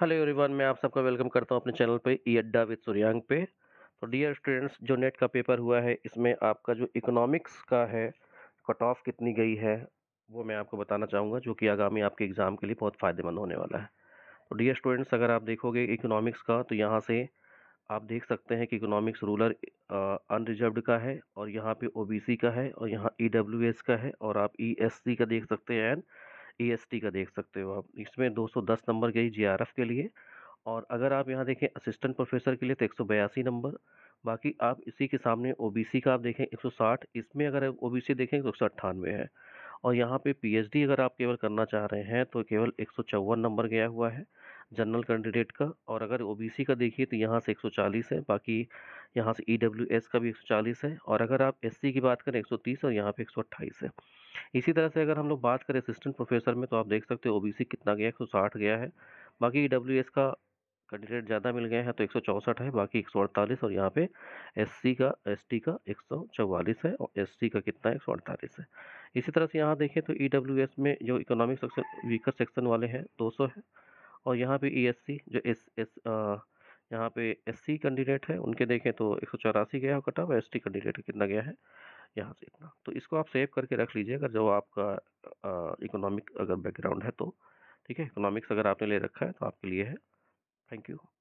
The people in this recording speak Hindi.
हेलो एवरीवन मैं आप सबका वेलकम करता हूं अपने चैनल पे ई अड्डा विद सूर्यांक पे तो डियर स्टूडेंट्स जो नेट का पेपर हुआ है इसमें आपका जो इकोनॉमिक्स का है कट ऑफ कितनी गई है वो मैं आपको बताना चाहूँगा जो कि आगामी आपके एग्ज़ाम के लिए बहुत फ़ायदेमंद होने वाला है तो डियर स्टूडेंट्स अगर आप देखोगे इकोनॉमिक्स का तो यहाँ से आप देख सकते हैं कि इकोनॉमिक्स रूलर अनरिजर्व का है और यहाँ पे ओ का है और यहाँ ई e का है और आप ई e का देख सकते हैं एंड ई का देख सकते हो आप इसमें 210 नंबर गई जी के लिए और अगर आप यहाँ देखें असिस्टेंट प्रोफेसर के लिए तो एक नंबर बाकी आप इसी के सामने ओबीसी का आप देखें 160 इसमें अगर ओबीसी देखें तो एक है और यहाँ पे पीएचडी अगर आप केवल करना चाह रहे हैं तो केवल एक नंबर गया हुआ है जनरल कैंडिडेट का और अगर ओ का देखिए तो यहाँ से 140 है बाकी यहाँ से ई e का भी 140 है और अगर आप एस की बात करें 130 और तो यहाँ पे 128 है इसी तरह से अगर हम लोग बात करें असिस्टेंट प्रोफेसर में तो आप देख सकते हो ओ कितना गया एक गया है बाकी ई e का कैंडिडेट ज़्यादा मिल गए हैं तो एक है बाकी एक और यहाँ पे एस का एस का एक है और एस का कितना है एक है इसी तरह से यहाँ देखें तो ई e में जो इकोनॉमिक सेक्शन वीकर सेक्शन वाले हैं 200 है और यहाँ पे ई e जो एस एस यहाँ पे एस कैंडिडेट है उनके देखें तो एक गया कट ऑफ एस कैंडिडेट कितना गया है यहाँ से इतना तो इसको आप सेव करके रख लीजिए अगर जो आपका इकोनॉमिक अगर बैकग्राउंड है तो ठीक है इकोनॉमिक्स अगर आपने ले रखा है तो आपके लिए है थैंक यू